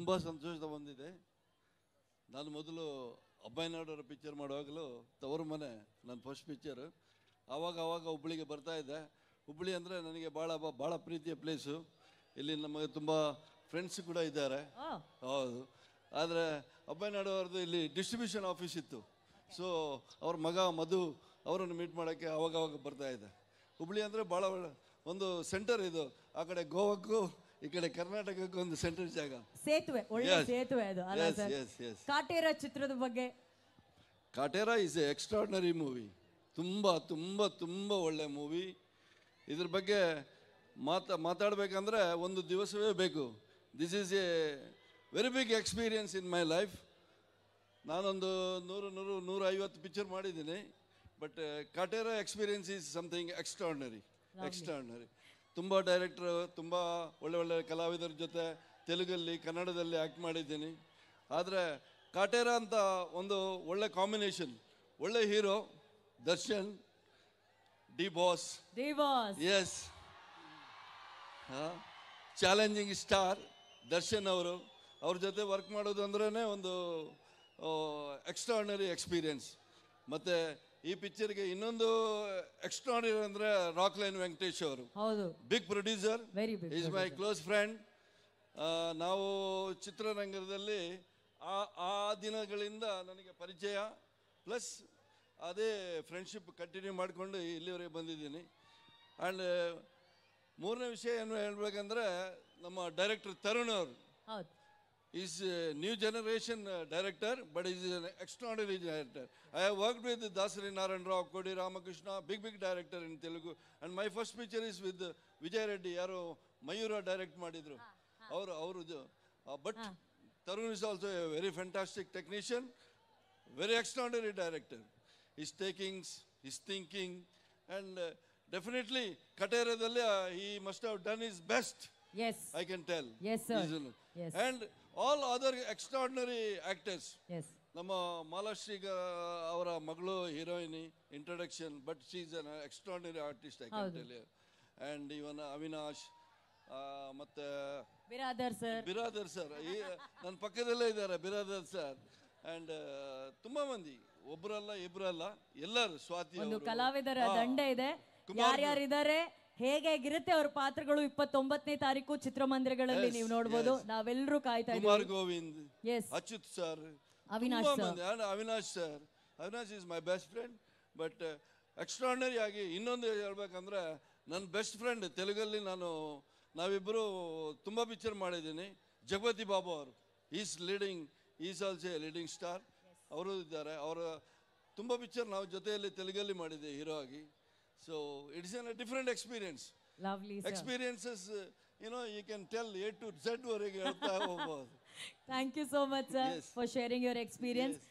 ತುಂಬ ಸಂತೋಷದ ಬಂದಿದೆ ನಾನು ಮೊದಲು ನಾಡೋರ ಪಿಕ್ಚರ್ ಮಾಡುವಾಗಲೂ ತವರು ಮನೆ ನನ್ನ ಫಸ್ಟ್ ಪಿಕ್ಚರು ಆವಾಗ ಆವಾಗ ಬರ್ತಾ ಇದ್ದೆ ಹುಬ್ಬಳ್ಳಿ ಅಂದರೆ ನನಗೆ ಭಾಳ ಭಾಳ ಪ್ರೀತಿಯ ಪ್ಲೇಸು ಇಲ್ಲಿ ನಮಗೆ ತುಂಬ ಫ್ರೆಂಡ್ಸ್ ಕೂಡ ಇದ್ದಾರೆ ಹೌದು ಆದರೆ ಅಬ್ಬಯ್ಯನವ್ರದ್ದು ಇಲ್ಲಿ ಡಿಸ್ಟ್ರಿಬ್ಯೂಷನ್ ಆಫೀಸ್ ಇತ್ತು ಸೊ ಅವ್ರ ಮಗ ಮಧು ಅವರನ್ನು ಮೀಟ್ ಮಾಡೋಕ್ಕೆ ಆವಾಗ ಆವಾಗ ಇದ್ದೆ ಹುಬ್ಬಳ್ಳಿ ಅಂದರೆ ಭಾಳ ಒಂದು ಸೆಂಟರ್ ಇದು ಆ ಕಡೆ ಗೋವಾಕ್ಕೂ ಈ ಕಡೆ ಕರ್ನಾಟಕಕ್ಕೆ ಒಂದು ಸೆಂಟ್ರಲ್ ಜಾಗ ಸೇತುವೆ ಒಳ್ಳೆ ಸೇತುವೆ ಅದು ಕಾಟೇರ ಚಿತ್ರದ ಬಗ್ಗೆ Kaatera is a extraordinary movie ತುಂಬ ತುಂಬ ತುಂಬ ಒಳ್ಳೆ ಮೂವಿ ಇದ್ರ ಬಗ್ಗೆ ಮಾತಾ ಮಾತಾಡಬೇಕಂದ್ರೆ ಒಂದು ದಿವಸವೇ ಬೇಕು this is a very big experience in my life ನಾನೊಂದು ನೂರು ನೂರು ನೂರ ಐವತ್ತು ಪಿಕ್ಚರ್ ಮಾಡಿದ್ದೀನಿ but uh, Kaatera experience is something extraordinary extraordinary ತುಂಬ ಡೈರೆಕ್ಟ್ರು ತುಂಬ ಒಳ್ಳೆ ಒಳ್ಳೆ ಕಲಾವಿದರ ಜೊತೆ ತೆಲುಗಲ್ಲಿ ಕನ್ನಡದಲ್ಲಿ ಆ್ಯಕ್ಟ್ ಮಾಡಿದ್ದೀನಿ ಆದರೆ ಕಾಟೇರ ಅಂತ ಒಂದು ಒಳ್ಳೆ ಕಾಂಬಿನೇಷನ್ ಒಳ್ಳೆ hero Darshan D boss yes challenging star Darshan ಅವರು ಅವ್ರ ಜೊತೆ ವರ್ಕ್ ಮಾಡೋದು ಅಂದ್ರೇ ಒಂದು ಎಕ್ಸ್ಟ್ರಾರ್ನರಿ ಎಕ್ಸ್ಪೀರಿಯನ್ಸ್ ಮತ್ತು ಈ ಪಿಕ್ಚರ್ಗೆ ಇನ್ನೊಂದು ಎಕ್ಸ್ಟ್ರಾಡಿ ಅಂದ್ರೆ ರಾಕ್ ಲೈನ್ ವೆಂಕಟೇಶ್ ಅವರು ಹೌದು big producer very is my close friend ನಾವು ಚಿತ್ರರಂಗದಲ್ಲಿ ಆ ಆ ದಿನಗಳಿಂದ ನನಗೆ ಪರಿಚಯ ಪ್ಲಸ್ ಅದೇ ಫ್ರೆಂಡ್ಶಿಪ್ ಕಂಟಿನ್ಯೂ ಮಾಡಿಕೊಂಡು ಇಲ್ಲಿವರೆಗೆ ಬಂದಿದ್ದೀನಿ ಆ್ಯಂಡ್ ಮೂರನೇ ವಿಷಯ ಏನು ಹೇಳ್ಬೇಕಂದ್ರೆ ನಮ್ಮ ಡೈರೆಕ್ಟರ್ ತರುಣ್ ಅವರು is a new generation uh, director, but he's is an extraordinary director. I have worked with Dasari Narayan Rao, Kodi Ramakrishna, big, big director in Telugu. And my first picture is with uh, Vijay Reddy, Yaro Mayura direct Madidru. Our, our, but Tarun is also a very fantastic technician, very extraordinary director. His takings, his thinking, and uh, definitely Dalia, he must have done his best. Yes. I can tell. Yes, sir. Easily. Yes. And all other extraordinary actors. Yes. ನಮ್ಮ ಮಾಲಾಶ್ರೀ ಅವರ ಮಗಳು heroine introduction but she's an extraordinary artist I can tell you and even Avinash ಮತ್ತೆ Biradar sir Biradar sir ಈ ನನ್ನ ಪಕ್ಕದಲ್ಲೇ ಇದ್ದಾರೆ Biradar sir and ತುಂಬಾ ಮಂದಿ ಒಬ್ರಲ್ಲ ಇಬ್ರಲ್ಲ ಎಲ್ಲರೂ ಸ್ವಾತಿ ಕಲಾವಿದರ ದಂಡ ಇದೆ ಯಾರ್ಯಾರಿದ್ದಾರೆ ಹೇಗೆ ಹೇಗಿರುತ್ತೆ ಅವ್ರ ಪಾತ್ರಗಳು ಇಪ್ಪತ್ತೊಂಬತ್ತನೇ ತಾರೀಕು ಚಿತ್ರಮಂದಿರಗಳಲ್ಲಿ ನೀವು ನೋಡಬಹುದು ನಾವೆಲ್ಲರೂ ಕಾಯ್ತಾ ಇದ್ದೀವಿ Govind Achyut sir Avinash Avinash sir Avinash is my best friend but ಆಗಿ ಇನ್ನೊಂದು ಹೇಳ್ಬೇಕಂದ್ರೆ ನನ್ನ ಬೆಸ್ಟ್ ಫ್ರೆಂಡ್ ತೆಲುಗಲ್ಲಿ ನಾನು ನಾವಿಬ್ಬರು ತುಂಬ ಪಿಕ್ಚರ್ ಮಾಡಿದ್ದೀನಿ ಜಗಪತಿ ಬಾಬು ಅವರು is leading is also a leading star ಅವರು ಇದ್ದಾರೆ ಅವರ ತುಂಬ ಪಿಕ್ಚರ್ ನಾವು ಜೊತೆಯಲ್ಲಿ ತೆಲುಗಲ್ಲಿ ಮಾಡಿದ್ದೆ ಹೀರೋ ಆಗಿ So it is a different experience. Lovely, sir. Experiences, uh, you know, you can tell A to Z. Thank you so much, sir, yes. for sharing your experience. Yes.